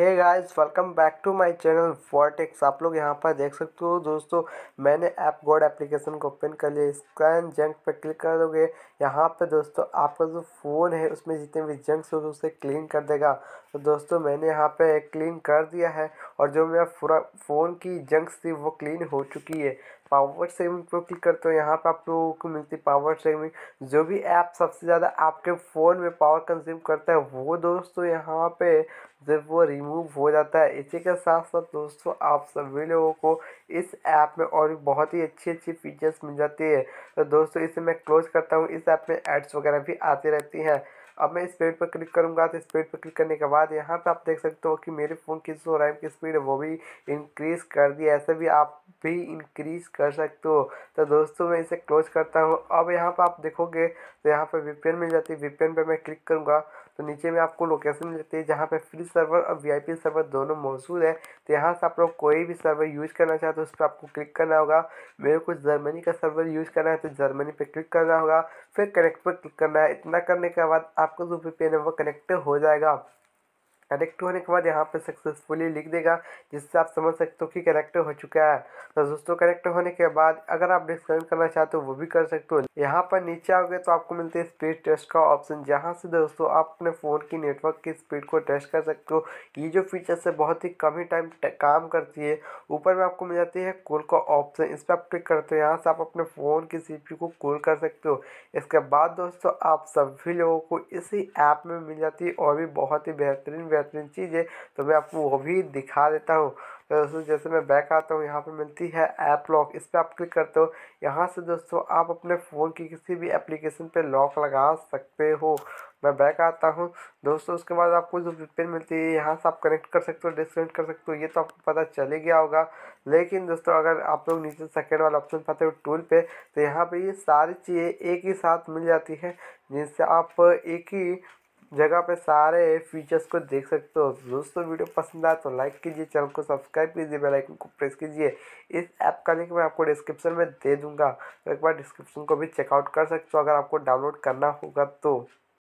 hey guys welcome back to my channel वॉटेक्स आप लोग यहाँ पर देख सकते हो दोस्तों मैंने ऐप गॉड एप्लीकेशन को ओपन कर लिया स्कैन जंक पर क्लिक कर दोगे यहाँ पर दोस्तों आपका जो फ़ोन है उसमें जितने भी जंक्स हो उसे क्लीन कर देगा तो दोस्तों मैंने यहाँ पर क्लीन कर दिया है और जो मेरा पूरा फ़ोन की जंक्स थी वो क्लीन हो चुकी है पावर सेविंग पर क्लिक करते हो यहाँ पर आप लोगों को मिलती है पावर सेविंग जो भी ऐप सबसे ज़्यादा आपके फ़ोन में पावर कंज्यूम करता है वो दोस्तों यहाँ पे जब वो रिमूव रिमूव हो जाता है इसी के साथ साथ दोस्तों आप सभी लोगों को इस ऐप में और भी बहुत ही अच्छी अच्छी फीचर्स मिल जाती है तो दोस्तों इसे मैं क्लोज करता हूँ इस ऐप में एड्स वगैरह भी आती रहती हैं अब मैं स्पीड पर क्लिक करूंगा तो स्पीड पर क्लिक करने के बाद यहाँ पे आप देख सकते हो कि मेरे फ़ोन की जो रैम की स्पीड है वो भी इंक्रीज़ कर दी ऐसे भी आप भी इंक्रीज़ कर सकते हो तो दोस्तों मैं इसे क्लोज करता हूँ अब यहाँ पर आप देखोगे तो यहाँ पर वीपीएन मिल जाती है वीपीएन पर मैं क्लिक करूँगा तो नीचे में आपको लोकेशन मिल जाती है जहाँ पे फ्री सर्वर और वीआईपी सर्वर दोनों मौजूद है तो यहाँ से आप लोग कोई भी सर्वर यूज़ करना चाहते हो उस पर आपको क्लिक करना होगा मेरे को जर्मनी का सर्वर यूज़ करना है तो जर्मनी पर क्लिक करना होगा फिर कनेक्ट पर क्लिक करना है इतना करने के बाद आपका जो वी पी कनेक्ट हो जाएगा कनेक्ट होने के बाद यहाँ पे सक्सेसफुली लिख देगा जिससे आप समझ सकते हो कि कनेक्ट हो चुका है तो दोस्तों कनेक्ट होने के बाद अगर आप डिस्कनेक्ट करना चाहते हो वो भी कर सकते हो यहाँ पर नीचे आओगे तो आपको मिलते हैं स्पीड टेस्ट का ऑप्शन जहाँ से दोस्तों आप अपने फ़ोन की नेटवर्क की स्पीड को टेस्ट कर सकते हो ये जो फीचर्स है बहुत ही कम ही टाइम काम करती है ऊपर में आपको मिल जाती है कूल का ऑप्शन इस पर आप क्लिक करते हो यहाँ से आप अपने फ़ोन की सी को कूल कर सकते हो इसके बाद दोस्तों आप सभी लोगों को इसी ऐप में मिल जाती है और भी बहुत ही बेहतरीन बेहतरीन चीज़ है तो मैं आपको वो भी दिखा देता हूँ तो दोस्तों जैसे मैं बैक आता हूँ यहाँ पे मिलती है ऐप लॉक इस पर आप क्लिक करते हो यहाँ से दोस्तों आप अपने फ़ोन की किसी भी एप्लीकेशन पे लॉक लगा सकते हो मैं बैक आता हूँ दोस्तों उसके बाद आपको जो पिन मिलती है यहाँ से आप कनेक्ट कर सकते हो डिसकनेक्ट कर सकते हो ये तो आपको पता चल ही गया होगा लेकिन दोस्तों अगर आप लोग नीचे सेकेंड वाला ऑप्शन पाते हो टूल पर तो यहाँ पर ये सारी चीज़ें एक ही साथ मिल जाती है जिससे आप एक ही जगह पे सारे फीचर्स को देख सकते हो दोस्तों वीडियो पसंद आए तो लाइक कीजिए चैनल को सब्सक्राइब कीजिए बेल आइकन को प्रेस कीजिए इस ऐप का लिंक मैं आपको डिस्क्रिप्शन में दे दूंगा तो एक बार डिस्क्रिप्शन को भी चेकआउट कर सकते हो अगर आपको डाउनलोड करना होगा तो